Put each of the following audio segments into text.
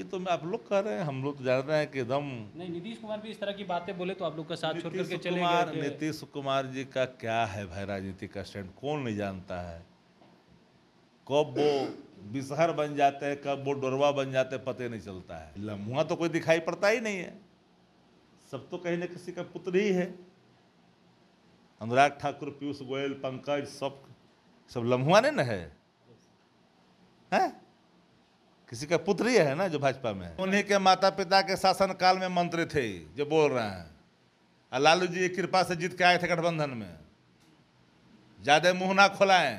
ये तो आप लोग कह रहे हैं हम लोग तो जान रहे हैं कि एकदम नहीं नीतीश कुमार भी इस तरह की बातें बोले तो आप लोग का साथ छोड़ करके चले गए नीतीश कुमार जी का क्या है भाई राजनीति का स्टैंड कौन नहीं जानता है कब वो बिसहर बन जाते हैं कब वो डोरवा बन जाते हैं पते नहीं चलता है लम्हा तो कोई दिखाई पड़ता ही नहीं है सब तो कहीं ना किसी का पुत्र ही है अनुराग ठाकुर पीयूष गोयल पंकज सब सब लम्हुआ ने न है है? किसी का पुत्र ही है ना जो भाजपा में उन्हीं के माता पिता के शासनकाल में मंत्री थे जो बोल रहे हैं और लालू जी की कृपा से जीत के आए थे गठबंधन में ज़्यादा मुंह ना खोलाएं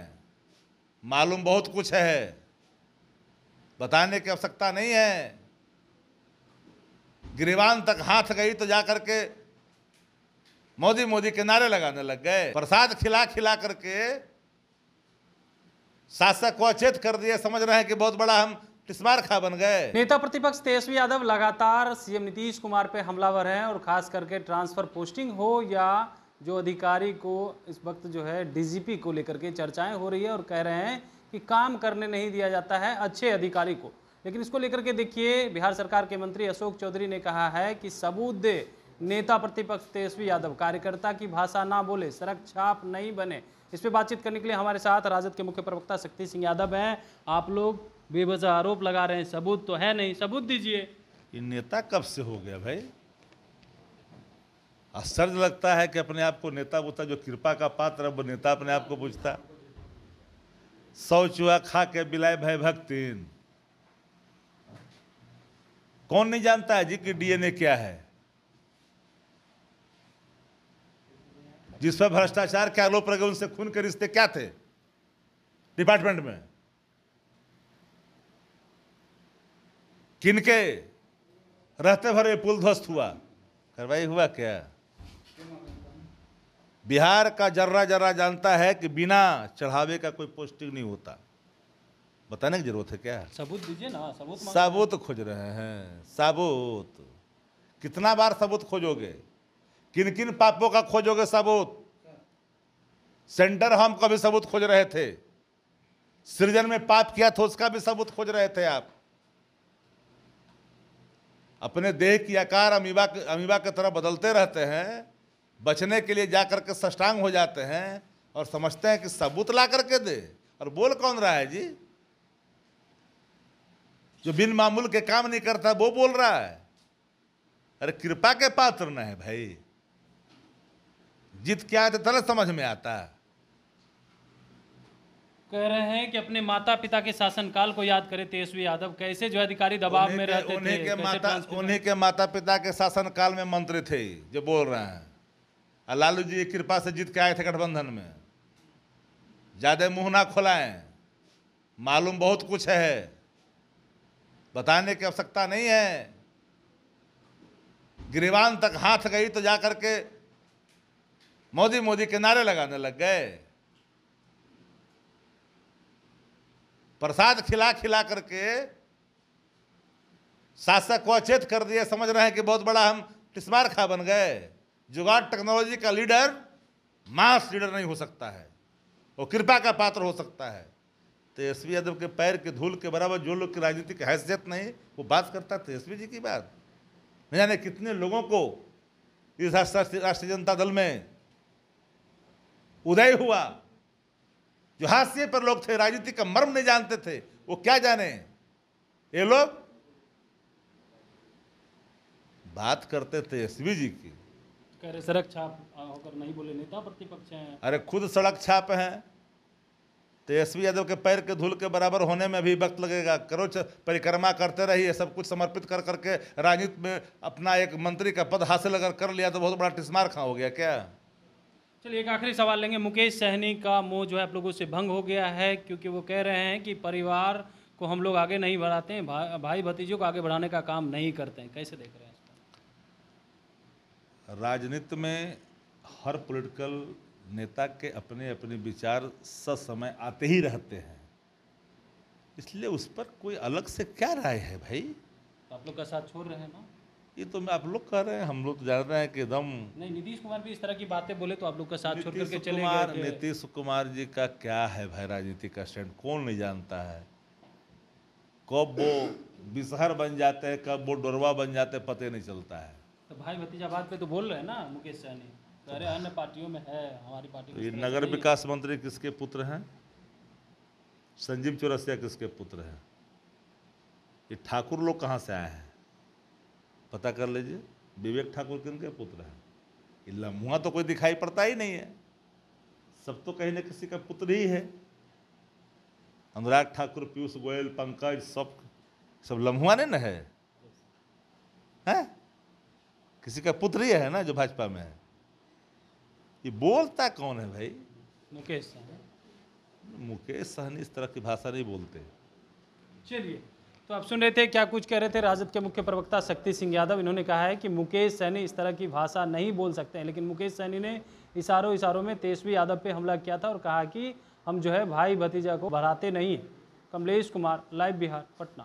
मालूम बहुत कुछ है बताने की आवश्यकता नहीं है गिरिवान तक हाथ गई तो जा करके मोदी मोदी के नारे लगाने लग गए प्रसाद खिला खिला करके शासक को अचेत कर दिए समझ रहे हैं कि बहुत बड़ा हम किस्मार खा बन गए नेता प्रतिपक्ष तेजस्वी यादव लगातार सीएम नीतीश कुमार पे हमलावर हैं और खास करके ट्रांसफर पोस्टिंग हो या जो अधिकारी को इस वक्त जो है डीजीपी को लेकर के चर्चाएं हो रही है और कह रहे हैं कि काम करने नहीं दिया जाता है अच्छे अधिकारी को लेकिन इसको लेकर के देखिए बिहार सरकार के मंत्री अशोक चौधरी ने कहा है कि सबूत दे नेता प्रतिपक्ष तेजस्वी यादव कार्यकर्ता की भाषा ना बोले सड़क छाप नहीं बने इस पर बातचीत करने के लिए हमारे साथ राजद के मुख्य प्रवक्ता शक्ति सिंह यादव हैं आप लोग बेवजह आरोप लगा रहे हैं सबूत तो है नहीं सबूत दीजिए ये नेता कब से हो गया भाई आश्चर्य लगता है कि अपने आप को नेता बोलता जो कृपा का पात्र वो नेता अपने आप को पूछता सौ चूहा खा के बिलाए भय भक्ति कौन नहीं जानता है जी कि डीएनए क्या है जिस पर भ्रष्टाचार के आरोप लगे उनसे खून के रिश्ते क्या थे डिपार्टमेंट में किनके रहते भरे पुल ध्वस्त हुआ कार्रवाई हुआ क्या बिहार का जर्रा जर्रा जानता है कि बिना चढ़ावे का कोई पोस्टिंग नहीं होता बताने की जरूरत है क्या सबूत दीजिए ना सबूत सबूत खोज रहे हैं सबूत कितना बार सबूत खोजोगे किन किन पापों का खोजोगे सबूत सेंटर हम का भी सबूत खोज रहे थे सृजन में पाप किया था तो उसका भी सबूत खोज रहे थे आप अपने देह की आकार अमीबा अमीबा की तरह बदलते रहते हैं बचने के लिए जाकर के सष्टांग हो जाते हैं और समझते हैं कि सबूत ला करके दे और बोल कौन रहा है जी जो बिन मामूल के काम नहीं करता वो बोल रहा है अरे कृपा के पात्र न है भाई जीत क्या है तो तरह समझ में आता है कह रहे हैं कि अपने माता पिता के शासनकाल को याद करें तेजस्वी यादव कैसे जो अधिकारी दबाव में रहते उन्हीं थे के माता उन्हीं के माता पिता के शासनकाल में मंत्री थे जो बोल रहे हैं और लालू जी कृपा से जीत के आए थे गठबंधन में ज़्यादा मुंह ना खोलाए मालूम बहुत कुछ है बताने की आवश्यकता नहीं है गिरिवान तक हाथ गई तो जाकर के मोदी मोदी के नारे लगाने लग गए प्रसाद खिला खिला करके शासक को अचेत कर दिया समझ रहे हैं कि बहुत बड़ा हम टिस्मार खा बन गए जुगाड़ टेक्नोलॉजी का लीडर मास लीडर नहीं हो सकता है वो कृपा का पात्र हो सकता है तेजस्वी यादव के पैर के धूल के बराबर जो लोग की राजनीतिक हैसियत नहीं वो बात करता तेजस्वी जी की बात न जाने कितने लोगों को इस राष्ट्रीय जनता दल में उदय हुआ जो हाशिए पर लोग थे राजनीति का मर्म नहीं जानते थे वो क्या जाने ये लोग बात करते थे एसवी जी की सड़क छाप होकर नहीं बोले नेता प्रतिपक्ष हैं अरे खुद सड़क छाप हैं तो यशवी यादव के पैर के धूल के बराबर होने में भी वक्त लगेगा करो परिक्रमा करते रहिए सब कुछ समर्पित कर करके राजनीति में अपना एक मंत्री का पद हासिल अगर कर लिया तो बहुत बड़ा टिस्मार खा हो गया क्या चलिए एक आखिरी सवाल लेंगे मुकेश सहनी का मोह जो है आप लोगों से भंग हो गया है क्योंकि वो कह रहे हैं कि परिवार को हम लोग आगे नहीं बढ़ाते हैं भा, भाई भतीजों को आगे बढ़ाने का काम नहीं करते हैं कैसे देख रहे हैं राजनीति में हर पॉलिटिकल नेता के अपने अपने विचार ससमय आते ही रहते हैं इसलिए उस पर कोई अलग से क्या राय है भाई तो आप लोग का साथ छोड़ रहे हैं ना ये तो आप लोग कह रहे हैं हम लोग तो जान रहे हैं कि एकदम नहीं नीतीश कुमार भी इस तरह की बातें बोले तो आप लोग का साथ छोड़ करके चले कुमार नीतीश कुमार जी का क्या है भाई राजनीति का स्टैंड कौन नहीं जानता है कब वो बिसहर बन जाते हैं कब वो डोरवा बन जाते हैं पते नहीं चलता है तो भाई भतीजाबाद पे तो बोल रहे हैं ना मुकेश सहनी तो अरे अन्य पार्टियों में है हमारी पार्टी तो ये नगर विकास मंत्री किसके पुत्र हैं संजीव चौरसिया किसके पुत्र हैं ये ठाकुर लोग कहाँ से आए हैं पता कर लीजिए विवेक ठाकुर किन के पुत्र हैं ये लम्हा तो कोई दिखाई पड़ता ही नहीं है सब तो कहीं ना किसी का पुत्र ही है अनुराग ठाकुर पीयूष गोयल पंकज सब सब लम्हुआ नहीं ना है हैं किसी का पुत्र ही है ना जो भाजपा में है ये बोलता कौन है भाई मुकेश सहनी मुकेश सहनी इस तरह की भाषा नहीं बोलते चलिए तो आप सुन रहे थे क्या कुछ कह रहे थे राजद के मुख्य प्रवक्ता शक्ति सिंह यादव इन्होंने कहा है कि मुकेश सैनी इस तरह की भाषा नहीं बोल सकते हैं लेकिन मुकेश सैनी ने इशारों इशारों में तेजस्वी यादव पे हमला किया था और कहा कि हम जो है भाई भतीजा को भराते नहीं हैं कमलेश कुमार लाइव बिहार पटना